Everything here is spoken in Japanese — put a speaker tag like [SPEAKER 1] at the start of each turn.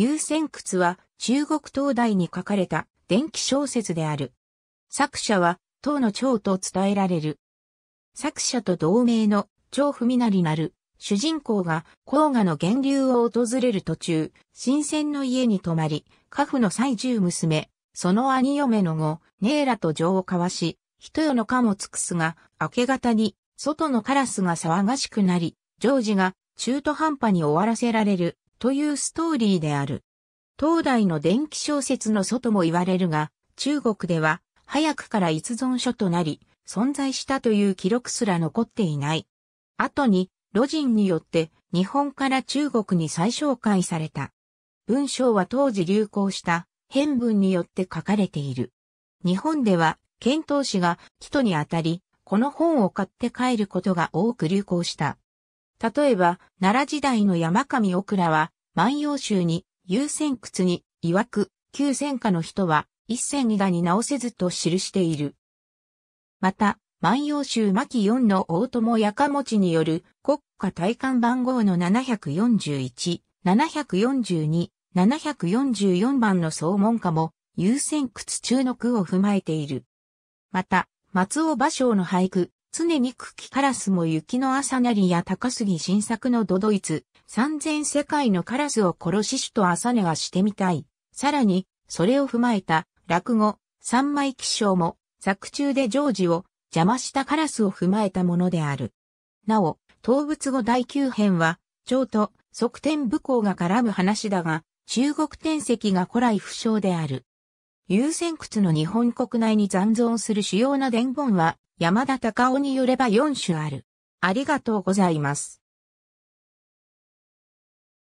[SPEAKER 1] 優先窟は中国東大に書かれた電気小説である。作者は唐の長と伝えられる。作者と同名の長文なりなる主人公が黄河の源流を訪れる途中、新鮮の家に泊まり、家父の最重娘、その兄嫁の後、ネーラと情を交わし、人よの貨も尽くすが、明け方に、外のカラスが騒がしくなり、ジョージが中途半端に終わらせられるというストーリーである。東大の電気小説の祖とも言われるが、中国では早くから逸存書となり、存在したという記録すら残っていない。後に、魯人によって日本から中国に再紹介された。文章は当時流行した変文によって書かれている。日本では、遣唐使が人にあたり、この本を買って帰ることが多く流行した。例えば、奈良時代の山上奥良は、万葉集に、優先屈に、曰く、旧戦下の人は、一戦以外に直せずと記している。また、万葉集巻4の大友やかもちによる国家体観番号の741、742、744番の総門下も、優先屈中の句を踏まえている。また、松尾芭蕉の俳句、常に茎カラスも雪の朝なりや高杉新作のドドイツ、三千世界のカラスを殺し主と朝根がしてみたい。さらに、それを踏まえた落語、三枚気象も、作中でジョージを邪魔したカラスを踏まえたものである。なお、動物語第九編は、蝶と側転武功が絡む話だが、中国転籍が古来不詳である。優先屈の日本国内に残存する主要な伝本は、山田隆夫によれば4種ある。ありがとうございます。